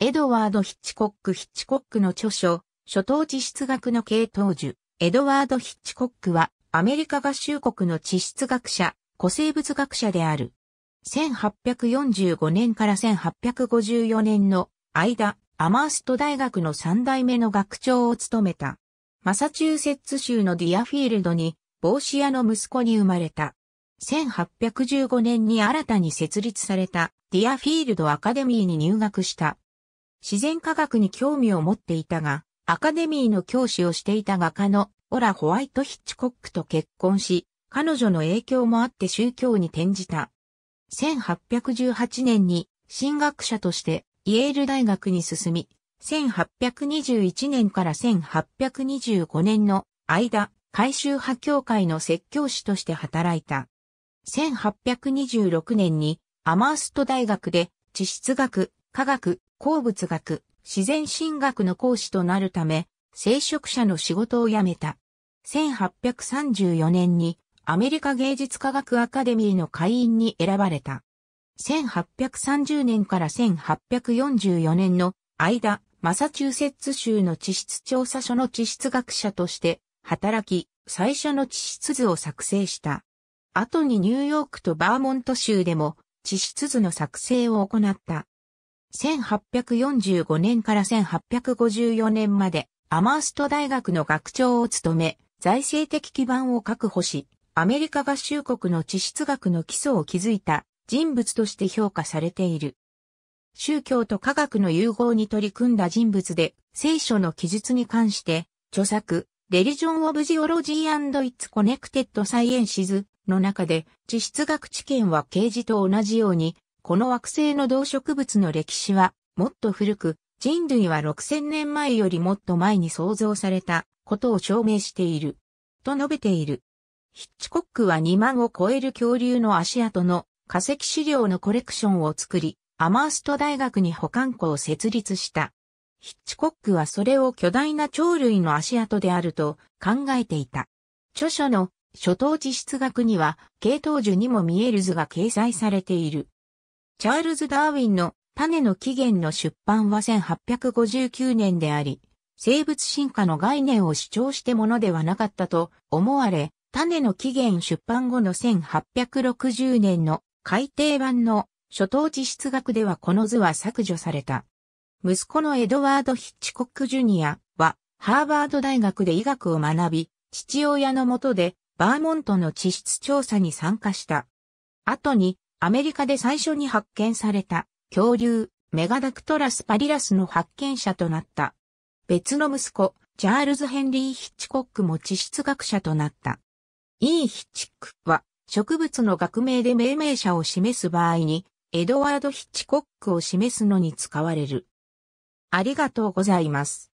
エドワード・ヒッチコック・ヒッチコックの著書、初等地質学の系統樹、エドワード・ヒッチコックは、アメリカ合衆国の地質学者、古生物学者である。1845年から1854年の間、アマースト大学の3代目の学長を務めた。マサチューセッツ州のディアフィールドに、帽子屋の息子に生まれた。1815年に新たに設立されたディアフィールドアカデミーに入学した。自然科学に興味を持っていたが、アカデミーの教師をしていた画家のオラ・ホワイト・ヒッチコックと結婚し、彼女の影響もあって宗教に転じた。1818年に神学者としてイエール大学に進み、1821年から1825年の間、改修派教会の説教師として働いた。1826年にアマースト大学で地質学、科学、鉱物学、自然神学の講師となるため、聖職者の仕事を辞めた。1834年にアメリカ芸術科学アカデミーの会員に選ばれた。1830年から1844年の間、マサチューセッツ州の地質調査所の地質学者として働き、最初の地質図を作成した。後にニューヨークとバーモント州でも地質図の作成を行った。1845年から1854年までアマースト大学の学長を務め、財政的基盤を確保し、アメリカ合衆国の地質学の基礎を築いた人物として評価されている。宗教と科学の融合に取り組んだ人物で、聖書の記述に関して、著作、レリジョン・オブ・ジオロジー・ド・イッツ・コネクテッド・サイエンシズの中で、地質学知見は刑事と同じように、この惑星の動植物の歴史はもっと古く、人類は6000年前よりもっと前に創造されたことを証明している。と述べている。ヒッチコックは2万を超える恐竜の足跡の化石資料のコレクションを作り、アマースト大学に保管庫を設立した。ヒッチコックはそれを巨大な鳥類の足跡であると考えていた。著書の初等地質学には、系統樹にも見える図が掲載されている。チャールズ・ダーウィンの種の起源の出版は1859年であり、生物進化の概念を主張してものではなかったと思われ、種の起源出版後の1860年の改訂版の初等地質学ではこの図は削除された。息子のエドワード・ヒッチコック・ジュニアはハーバード大学で医学を学び、父親のもとでバーモントの地質調査に参加した。後にアメリカで最初に発見された恐竜メガダクトラスパリラスの発見者となった。別の息子、チャールズ・ヘンリー・ヒッチコックも地質学者となった。イー・ヒッチックは植物の学名で命名者を示す場合に、エドワード・ヒッチコックを示すのに使われる。ありがとうございます。